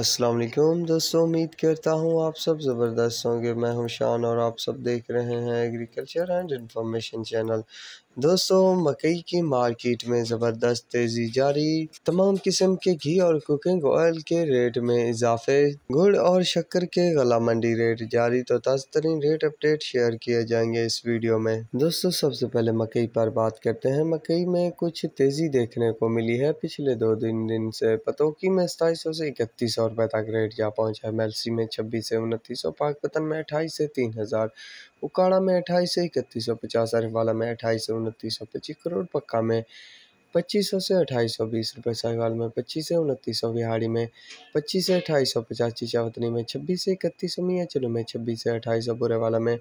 अस्सलाम वालेकुम दोस्तों उम्मीद करता हूँ आप सब ज़बरदस्त होंगे मैं हूँ शान और आप सब देख रहे हैं एग्रीकल्चर एंड इंफॉर्मेशन चैनल दोस्तों मकई की मार्केट में ज़बरदस्त तेज़ी जारी तमाम किस्म के घी और कुकिंग ऑयल के रेट में इजाफे गुड़ और शक्कर के गला मंडी रेट जारी तो ताज़ तरीन रेट अपडेट शेयर किए जाएंगे इस वीडियो में दोस्तों सबसे पहले मकई पर बात करते हैं मकई में कुछ तेज़ी देखने को मिली है पिछले दो दिन दिन से पतोकी में सताईस से इकतीस सौ रुपये तक रेट जा पहुंचा है मेलसी में छब्बीस से उनतीस सौ पाकपतन में अट्ठाईस से तीन हज़ार उकाड़ा में अट्ठाईस से इकतीस सौ पचास अरवाला में अट्ठाईस से उनतीस सौ पच्चीस करोड़ पक्का में पच्चीस सौ से अट्ठाईस सौ बीस रुपये सहवाल में पच्चीस से उनतीस सौ बिहाड़ी में पच्चीस से अट्ठाईस सौ पचास चिचावतनी में छब्बीस से इकतीस सौ मियाँ चलो में छब्बीस से अट्ठाईस सौ बुरेवाला में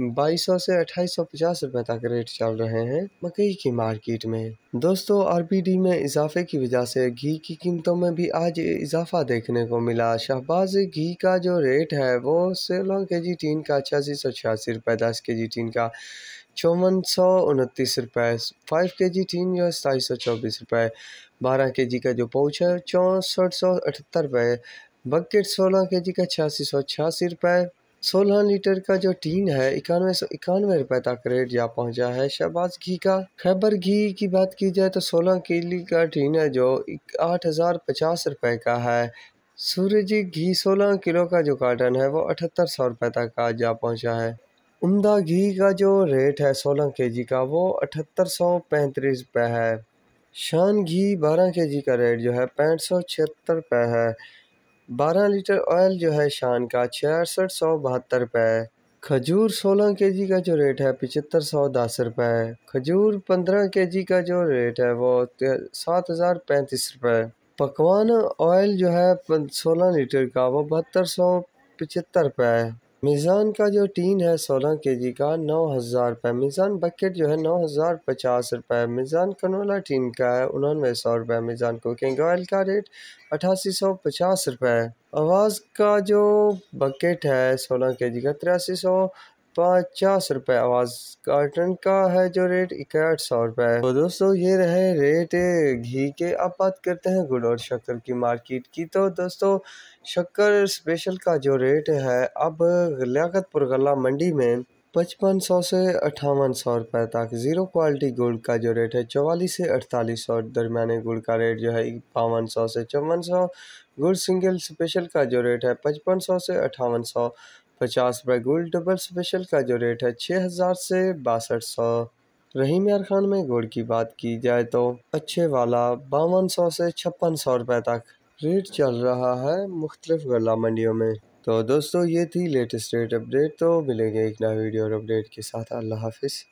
बाईस सौ से अट्ठाईस सौ पचास रुपये तक रेट चल रहे हैं मकई की मार्केट में दोस्तों आरबीडी में इजाफे की वजह से घी की कीमतों में भी आज इजाफा देखने को मिला शहबाज़ घी का जो रेट है वो सोलह के जी टीन का छियासी सौ छियासी रुपये दस के जी टीन का चौवन सौ उनतीस रुपये फाइव के जी टीन जो है सताईस सौ चौबीस रुपये बारह के जी का जो पाउच है चौंसठ सौ अठहत्तर रुपये बकेट सोलह के जी का छियासी सौ छियासी रुपये सोलह लीटर का जो टीन है इक्यानवे सौ इक्यानवे रुपए तक रेट जा पहुंचा है शहबाज घी का खैबर घी की बात की जाए तो सोलह केली का टीन है जो आठ हज़ार पचास रुपये का है सूरजी घी सोलह किलो का जो कार्टन है वो अठहत्तर सौ रुपये तक का जा पहुंचा है उमदा घी का जो रेट है सोलह के जी का वो अठहत्तर सौ पैंतीस रुपये है शान घी बारह के जी का रेट जो है पैंठ सौ छिहत्तर रुपये है बारह लीटर ऑयल जो है शान का छियासठ सौ बहत्तर रुपये खजूर सोलह के जी का जो रेट है पिचहत्तर सौ दस रुपये खजूर पंद्रह के जी का जो रेट है वो सात हज़ार पैंतीस रुपये पकवान ऑयल जो है सोलह लीटर का वो बहत्तर सौ पचहत्तर रुपये मीज़ान का जो टीन है सोलह के जी का नौ हज़ार रुपये मीजान बकेट जो है नौ हज़ार पचास रुपये मीजान कनोला टीन का है उनानवे सौ रुपये मीज़ान कुकिंग ऑयल का रेट अठासी सौ पचास रुपये आवाज़ का जो बकेट है सोलह के जी का तिरासी सौ पचास रुपये आवाज़ कार्टन का है जो रेट इकहठ सौ रुपये है तो दोस्तों ये रहे रेट घी के अब बात करते हैं गुड़ और शक्कर की मार्केट की तो दोस्तों शक्कर स्पेशल का जो रेट है अब लियाकतपुर गला मंडी में पचपन सौ से अट्ठावन सौ रुपये तक ज़ीरो क्वालिटी गुड़ का जो रेट है चवालीस से अड़तालीस सौ दरमिया गुड़ का रेट जो है बावन सौ से चौवन सौ गुड़ सिंगल स्पेशल का जो रेट है पचपन सौ से अट्ठावन सौ पचास रुपये गोल्ड डबल स्पेशल का जो रेट है छः हज़ार से बासठ सौ रहीम यार खान में गुड़ की बात की जाए तो अच्छे वाला बावन सौ से छप्पन सौ रुपये तक रेट चल रहा है मुख्तलिफ गला मंडियों में तो दोस्तों ये थी लेटेस्ट रेट अपडेट तो मिलेंगे एक नया वीडियो और अपडेट के साथ अल्लाह हाफिज़